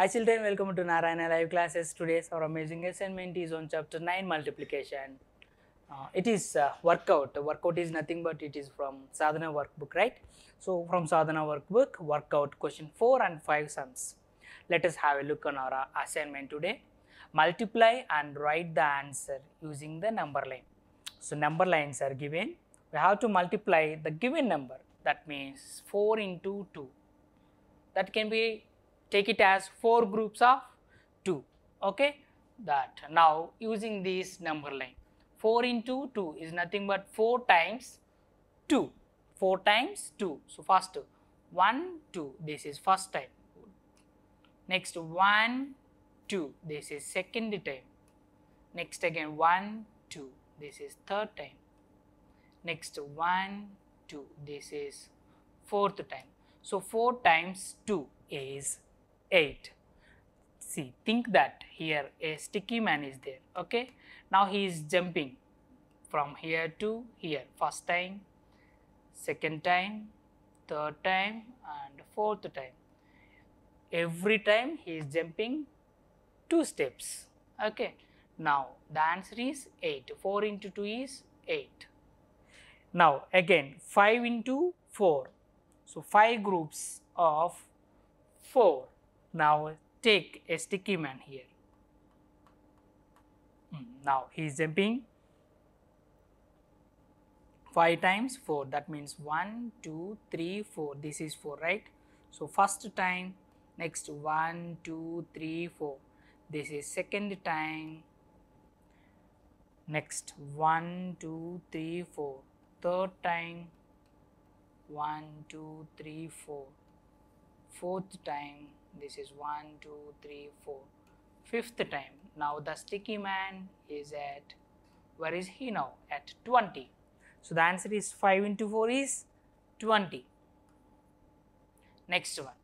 Hi children, welcome to Narayana Live Classes. Today's our amazing assignment is on chapter 9 multiplication. Uh, it is uh, workout. Workout is nothing but it is from Sadhana workbook, right? So from Sadhana workbook, workout question 4 and 5 sums. Let us have a look on our assignment today. Multiply and write the answer using the number line. So number lines are given. We have to multiply the given number. That means 4 into 2. That can be take it as 4 groups of 2 okay that now using this number line 4 into 2 is nothing but 4 times 2 4 times 2 so first 1 2 this is first time next 1 2 this is second time next again 1 2 this is third time next 1 2 this is fourth time so 4 times 2 is 8. See, think that here a sticky man is there, okay. Now he is jumping from here to here first time, second time, third time and fourth time. Every time he is jumping two steps, okay. Now the answer is 8, 4 into 2 is 8. Now again 5 into 4, so 5 groups of 4 now take a sticky man here. Hmm, now he is jumping 5 times 4 that means 1, 2, 3, 4 this is 4 right. So first time next 1, 2, 3, 4 this is second time next 1, 2, 3, 4 third time 1, 2, 3, 4 fourth time this is one, two, three, four. Fifth time now the sticky man is at where is he now at 20 so the answer is 5 into 4 is 20 next one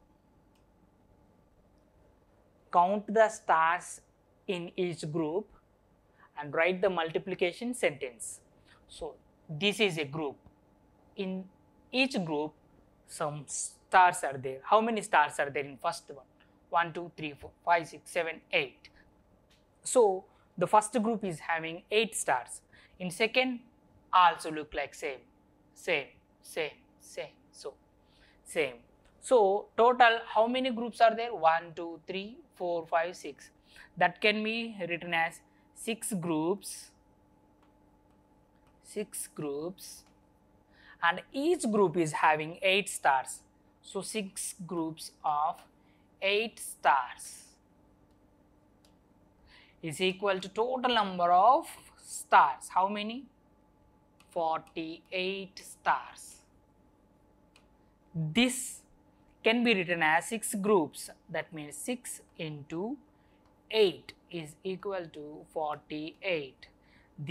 count the stars in each group and write the multiplication sentence so this is a group in each group some stars are there. How many stars are there in first one? 1, 2, 3, 4, 5, 6, 7, 8. So the first group is having 8 stars. In second also look like same, same, same, same, so same. So total how many groups are there? 1, 2, 3, 4, 5, 6. That can be written as 6 groups, 6 groups and each group is having 8 stars. So 6 groups of 8 stars is equal to total number of stars. How many? 48 stars. This can be written as 6 groups that means 6 into 8 is equal to 48.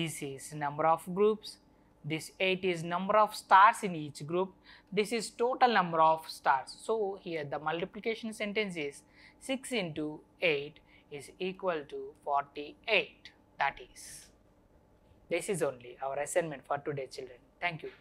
This is number of groups this 8 is number of stars in each group this is total number of stars so here the multiplication sentence is 6 into 8 is equal to 48 that is this is only our assignment for today children thank you